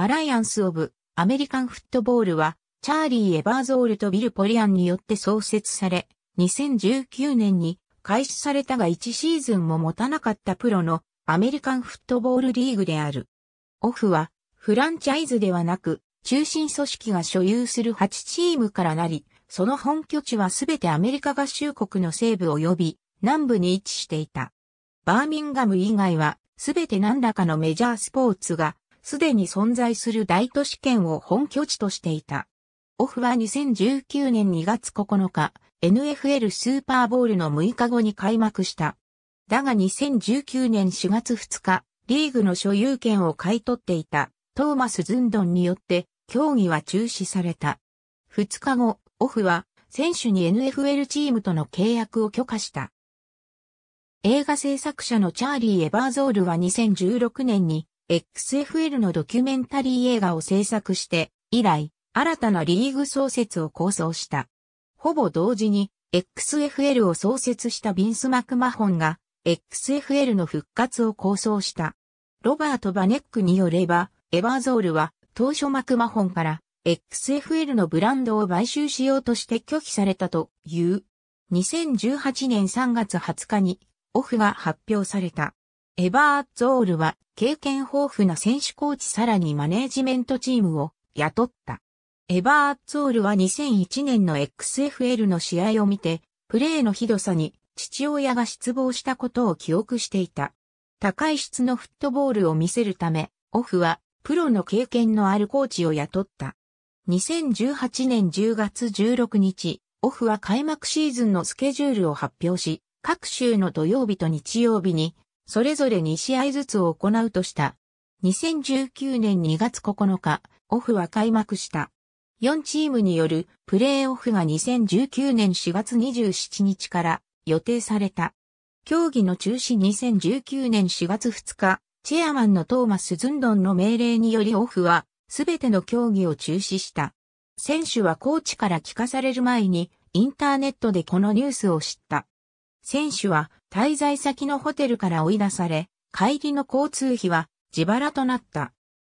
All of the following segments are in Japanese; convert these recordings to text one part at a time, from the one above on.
アライアンス・オブ・アメリカンフットボールは、チャーリー・エバーゾールとビル・ポリアンによって創設され、2019年に開始されたが1シーズンも持たなかったプロのアメリカンフットボールリーグである。オフは、フランチャイズではなく、中心組織が所有する8チームからなり、その本拠地はすべてアメリカ合衆国の西部及び南部に位置していた。バーミンガム以外はすべて何らかのメジャースポーツがすでに存在する大都市圏を本拠地としていた。オフは2019年2月9日、NFL スーパーボールの6日後に開幕した。だが2019年4月2日、リーグの所有権を買い取っていたトーマス・ズンドンによって競技は中止された。2日後、オフは選手に NFL チームとの契約を許可した。映画制作者のチャーリー・エバーゾールは2016年に XFL のドキュメンタリー映画を制作して、以来、新たなリーグ創設を構想した。ほぼ同時に、XFL を創設したビンス・マクマホンが、XFL の復活を構想した。ロバート・バネックによれば、エバーゾールは、当初マクマホンから、XFL のブランドを買収しようとして拒否されたという。2018年3月20日に、オフが発表された。エバーゾールは経験豊富な選手コーチさらにマネージメントチームを雇った。エバーゾールは2001年の XFL の試合を見て、プレーのひどさに父親が失望したことを記憶していた。高い質のフットボールを見せるため、オフはプロの経験のあるコーチを雇った。2018年10月16日、オフは開幕シーズンのスケジュールを発表し、各週の土曜日と日曜日にそれぞれ2試合ずつを行うとした。2019年2月9日、オフは開幕した。4チームによるプレーオフが2019年4月27日から予定された。競技の中止2019年4月2日、チェアマンのトーマス・ズンドンの命令によりオフはすべての競技を中止した。選手はコーチから聞かされる前にインターネットでこのニュースを知った。選手は滞在先のホテルから追い出され、帰りの交通費は自腹となった。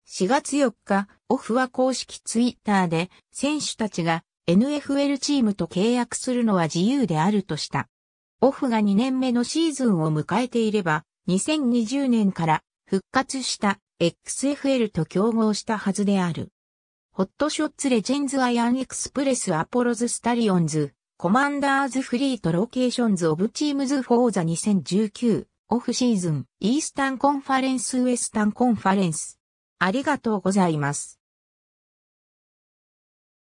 4月4日、オフは公式ツイッターで選手たちが NFL チームと契約するのは自由であるとした。オフが2年目のシーズンを迎えていれば、2020年から復活した XFL と競合したはずである。ホットショッツレジェンズアイアンエクスプレスアポロズスタリオンズコマンダーズフリートロケーションズオブチームズフォーザ2019オフシーズンイースタンコンファレンスウエスタンコンファレンス。ありがとうございます。